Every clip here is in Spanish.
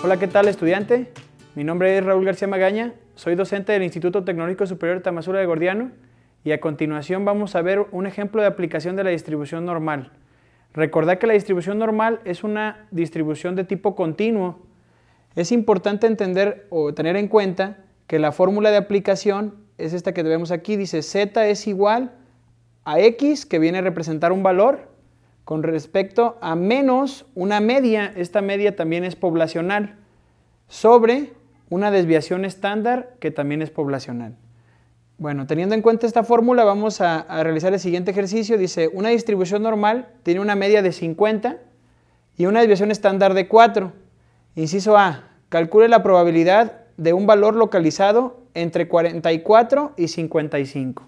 Hola, ¿qué tal estudiante? Mi nombre es Raúl García Magaña, soy docente del Instituto Tecnológico Superior Tamasura de Gordiano y a continuación vamos a ver un ejemplo de aplicación de la distribución normal. Recordad que la distribución normal es una distribución de tipo continuo. Es importante entender o tener en cuenta que la fórmula de aplicación es esta que vemos aquí, dice z es igual a x, que viene a representar un valor, con respecto a menos una media, esta media también es poblacional, sobre una desviación estándar que también es poblacional. Bueno, teniendo en cuenta esta fórmula, vamos a, realizar el siguiente ejercicio. Dice, una distribución normal tiene una media de 50 y una desviación estándar de 4. Inciso A, calcule la probabilidad de un valor localizado entre 44 y 55.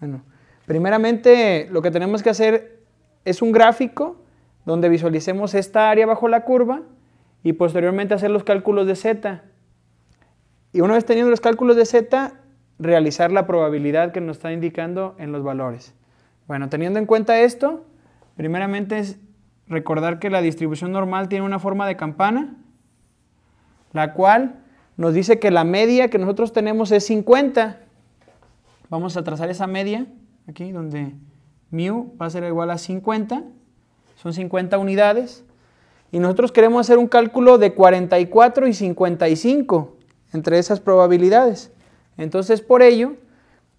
Bueno, primeramente lo que tenemos que hacer es un gráfico donde visualicemos esta área bajo la curva y posteriormente hacer los cálculos de z. Y una vez teniendo los cálculos de z, realizar la probabilidad que nos está indicando en los valores. Bueno, teniendo en cuenta esto, primeramente es recordar que la distribución normal tiene una forma de campana, la cual nos dice que la media que nosotros tenemos es 50. Vamos a trazar esa media aquí donde mu va a ser igual a 50, son 50 unidades, y nosotros queremos hacer un cálculo de 44 y 55 entre esas probabilidades. Entonces, por ello,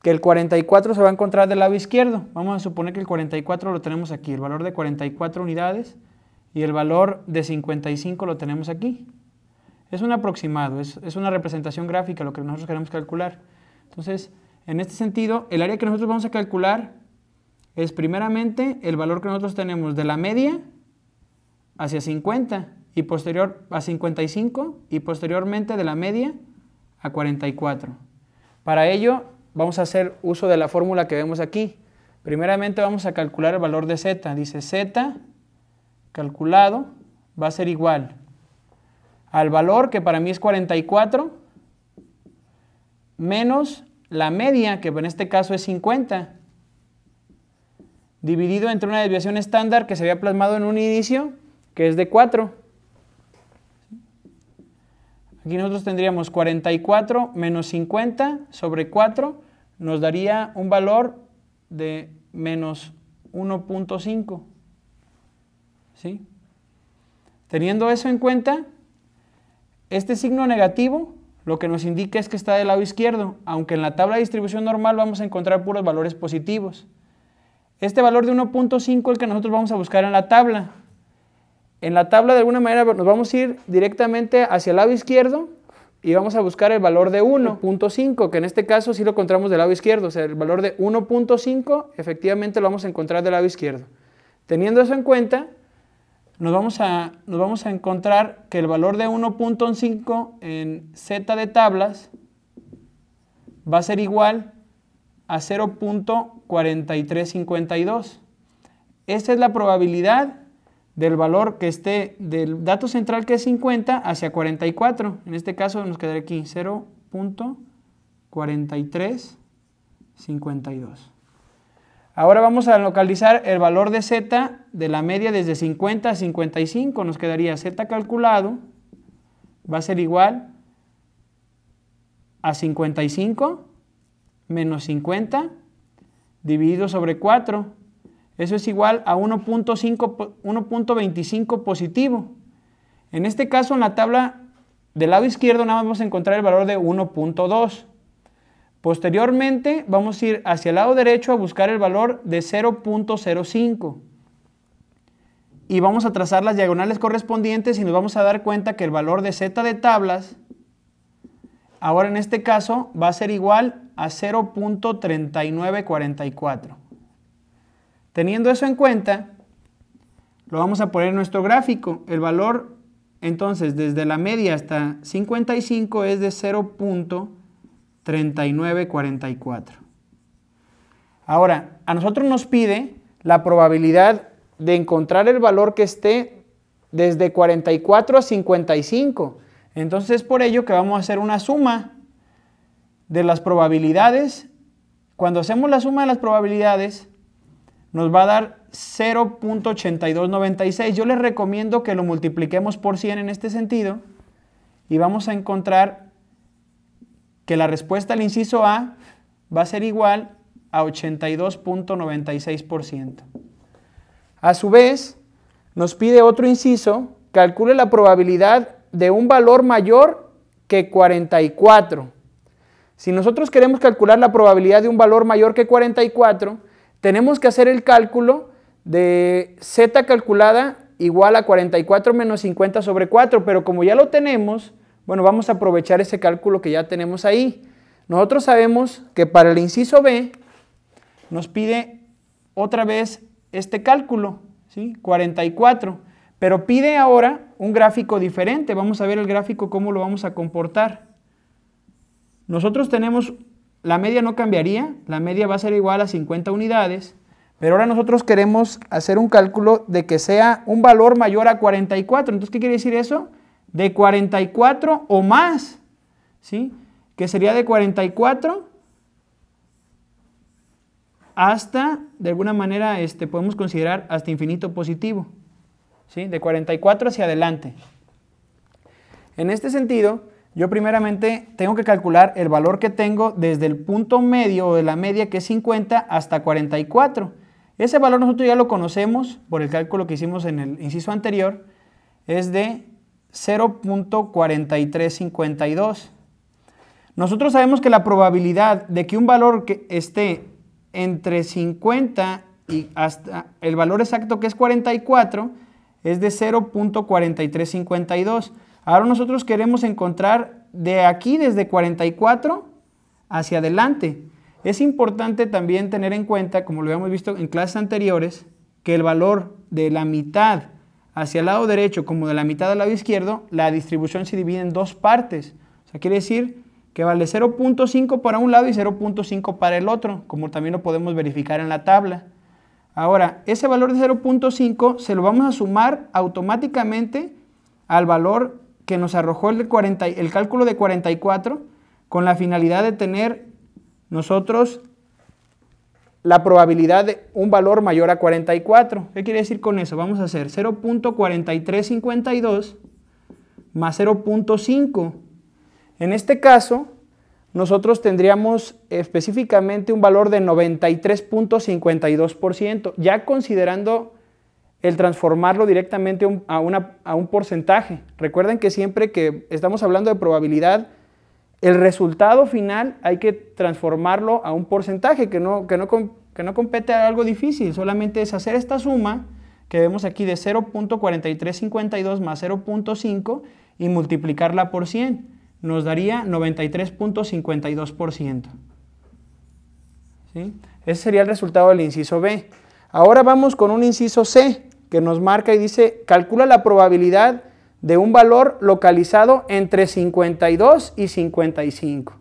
que el 44 se va a encontrar del lado izquierdo. Vamos a suponer que el 44 lo tenemos aquí, el valor de 44 unidades y el valor de 55 lo tenemos aquí. Es un aproximado, es, es una representación gráfica lo que nosotros queremos calcular. Entonces, en este sentido, el área que nosotros vamos a calcular es primeramente el valor que nosotros tenemos de la media hacia 50 y posterior a 55 y posteriormente de la media a 44. Para ello vamos a hacer uso de la fórmula que vemos aquí. Primeramente vamos a calcular el valor de z. Dice z calculado va a ser igual al valor que para mí es 44 menos la media que en este caso es 50 dividido entre una desviación estándar que se había plasmado en un inicio, que es de 4. Aquí nosotros tendríamos 44 menos 50 sobre 4, nos daría un valor de menos 1.5. Teniendo eso en cuenta, este signo negativo lo que nos indica es que está del lado izquierdo, aunque en la tabla de distribución normal vamos a encontrar puros valores positivos. Este valor de 1.5 el que nosotros vamos a buscar en la tabla. En la tabla de alguna manera nos vamos a ir directamente hacia el lado izquierdo y vamos a buscar el valor de 1.5, que en este caso sí lo encontramos del lado izquierdo. O sea, el valor de 1.5 efectivamente lo vamos a encontrar del lado izquierdo. Teniendo eso en cuenta, nos vamos a, nos vamos a encontrar que el valor de 1.5 en Z de tablas va a ser igual a 0.4352. Esta es la probabilidad del valor que esté del dato central que es 50 hacia 44. En este caso nos quedaría aquí 0.4352. Ahora vamos a localizar el valor de z de la media desde 50 a 55. Nos quedaría z calculado va a ser igual a 55 menos 50 dividido sobre 4. Eso es igual a 1.25 positivo. En este caso, en la tabla del lado izquierdo, nada más vamos a encontrar el valor de 1.2. Posteriormente, vamos a ir hacia el lado derecho a buscar el valor de 0.05. Y vamos a trazar las diagonales correspondientes y nos vamos a dar cuenta que el valor de z de tablas Ahora en este caso va a ser igual a 0.3944. Teniendo eso en cuenta, lo vamos a poner en nuestro gráfico. El valor entonces desde la media hasta 55 es de 0.3944. Ahora, a nosotros nos pide la probabilidad de encontrar el valor que esté desde 44 a 55. Entonces es por ello que vamos a hacer una suma de las probabilidades. Cuando hacemos la suma de las probabilidades, nos va a dar 0.8296. Yo les recomiendo que lo multipliquemos por 100 en este sentido y vamos a encontrar que la respuesta al inciso A va a ser igual a 82.96%. A su vez, nos pide otro inciso, calcule la probabilidad de un valor mayor que 44. Si nosotros queremos calcular la probabilidad de un valor mayor que 44, tenemos que hacer el cálculo de z calculada igual a 44 menos 50 sobre 4, pero como ya lo tenemos, bueno, vamos a aprovechar ese cálculo que ya tenemos ahí. Nosotros sabemos que para el inciso B nos pide otra vez este cálculo, ¿sí? 44, pero pide ahora un gráfico diferente. Vamos a ver el gráfico cómo lo vamos a comportar. Nosotros tenemos, la media no cambiaría, la media va a ser igual a 50 unidades, pero ahora nosotros queremos hacer un cálculo de que sea un valor mayor a 44. Entonces, ¿qué quiere decir eso? De 44 o más, ¿sí? Que sería de 44 hasta, de alguna manera, este, podemos considerar hasta infinito positivo. ¿sí? de 44 hacia adelante. En este sentido, yo primeramente tengo que calcular el valor que tengo desde el punto medio o de la media que es 50 hasta 44. Ese valor nosotros ya lo conocemos por el cálculo que hicimos en el inciso anterior, es de 0.4352. Nosotros sabemos que la probabilidad de que un valor que esté entre 50 y hasta el valor exacto que es 44 es de 0.4352. Ahora nosotros queremos encontrar de aquí, desde 44 hacia adelante. Es importante también tener en cuenta, como lo habíamos visto en clases anteriores, que el valor de la mitad hacia el lado derecho como de la mitad al lado izquierdo, la distribución se divide en dos partes. O sea, quiere decir que vale 0.5 para un lado y 0.5 para el otro, como también lo podemos verificar en la tabla. Ahora, ese valor de 0.5 se lo vamos a sumar automáticamente al valor que nos arrojó el, el cálculo de 44 con la finalidad de tener nosotros la probabilidad de un valor mayor a 44. ¿Qué quiere decir con eso? Vamos a hacer 0.4352 más 0.5. En este caso, nosotros tendríamos específicamente un valor de 93.52%, ya considerando el transformarlo directamente a, un porcentaje. Recuerden que siempre que estamos hablando de probabilidad, el resultado final hay que transformarlo a un porcentaje que no, que no, que no compete a algo difícil, solamente es hacer esta suma que vemos aquí de 0.4352 más 0.5 y multiplicarla por 100 nos daría 93.52%. ¿Sí? Ese sería el resultado del inciso B. Ahora vamos con un inciso C que nos marca y dice, calcula la probabilidad de un valor localizado entre 52 y 55.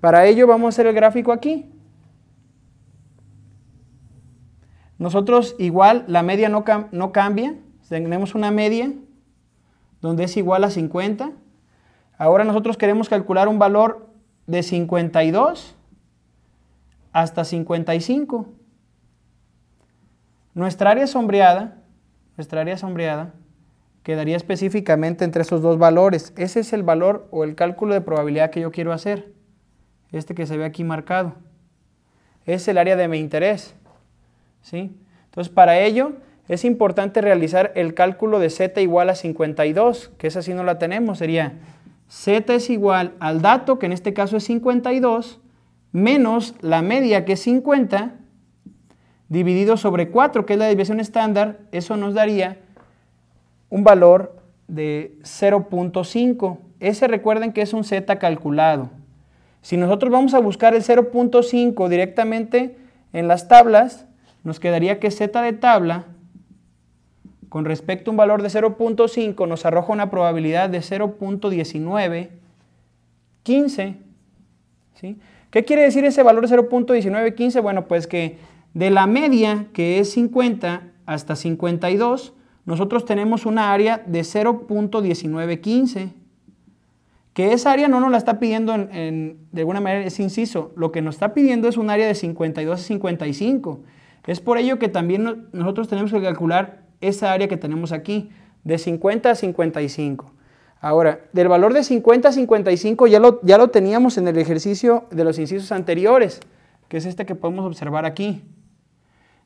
Para ello vamos a hacer el gráfico aquí. Nosotros igual la media no, no cambia, tenemos una media donde es igual a 50 Ahora nosotros queremos calcular un valor de 52 hasta 55. Nuestra área sombreada, nuestra área sombreada, quedaría específicamente entre esos dos valores. Ese es el valor o el cálculo de probabilidad que yo quiero hacer. Este que se ve aquí marcado. Es el área de mi interés. ¿sí? Entonces, para ello es importante realizar el cálculo de z igual a 52, que esa sí no la tenemos, sería Z es igual al dato, que en este caso es 52, menos la media, que es 50, dividido sobre 4, que es la desviación estándar, eso nos daría un valor de 0.5. Ese recuerden que es un Z calculado. Si nosotros vamos a buscar el 0.5 directamente en las tablas, nos quedaría que Z de tabla con respecto a un valor de 0.5 nos arroja una probabilidad de 0.1915. ¿Qué quiere decir ese valor 0.1915? Bueno, pues que de la media, que es 50, hasta 52, nosotros tenemos una área de 0.1915, que esa área no nos la está pidiendo de alguna manera, es inciso, lo que nos está pidiendo es un área de 52 a 55. Es por ello que también nosotros tenemos que calcular esa área que tenemos aquí, de 50 a 55. Ahora, del valor de 50 a 55 ya lo, ya lo teníamos en el ejercicio de los incisos anteriores, que es este que podemos observar aquí.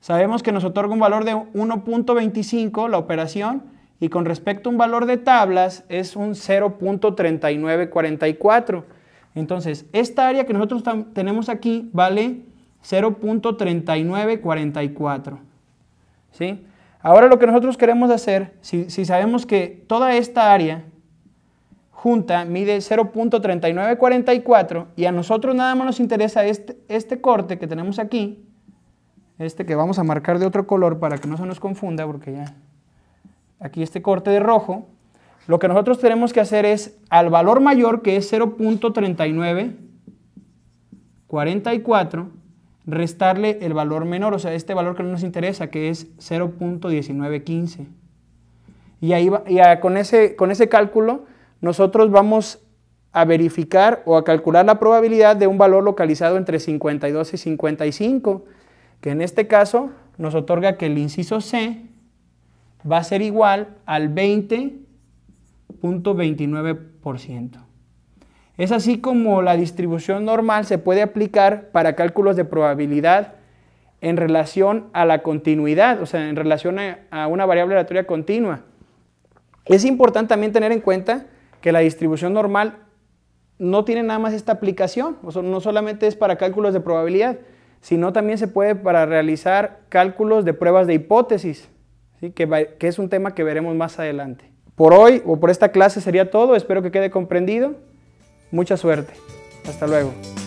Sabemos que nos otorga un valor de 1.25 la operación y con respecto a un valor de tablas es un 0.3944. Entonces, esta área que nosotros tenemos aquí vale 0.3944. ¿Sí? Ahora lo que nosotros queremos hacer, si, sabemos que toda esta área junta mide 0.3944 y a nosotros nada más nos interesa este, este corte que tenemos aquí, este que vamos a marcar de otro color para que no se nos confunda, porque ya aquí este corte de rojo, lo que nosotros tenemos que hacer es al valor mayor que es 0.3944, restarle el valor menor, o sea, este valor que no nos interesa, que es 0.1915. Y ahí con, ese, con ese cálculo nosotros vamos a verificar o a calcular la probabilidad de un valor localizado entre 52 y 55, que en este caso nos otorga que el inciso C va a ser igual al 20.29%. Es así como la distribución normal se puede aplicar para cálculos de probabilidad en relación a la continuidad, o sea, en relación a, una variable aleatoria continua. Es importante también tener en cuenta que la distribución normal no tiene nada más esta aplicación, o sea, no solamente es para cálculos de probabilidad, sino también se puede para realizar cálculos de pruebas de hipótesis, que es un tema que veremos más adelante. Por hoy o por esta clase sería todo, espero que quede comprendido. Mucha suerte. Hasta luego.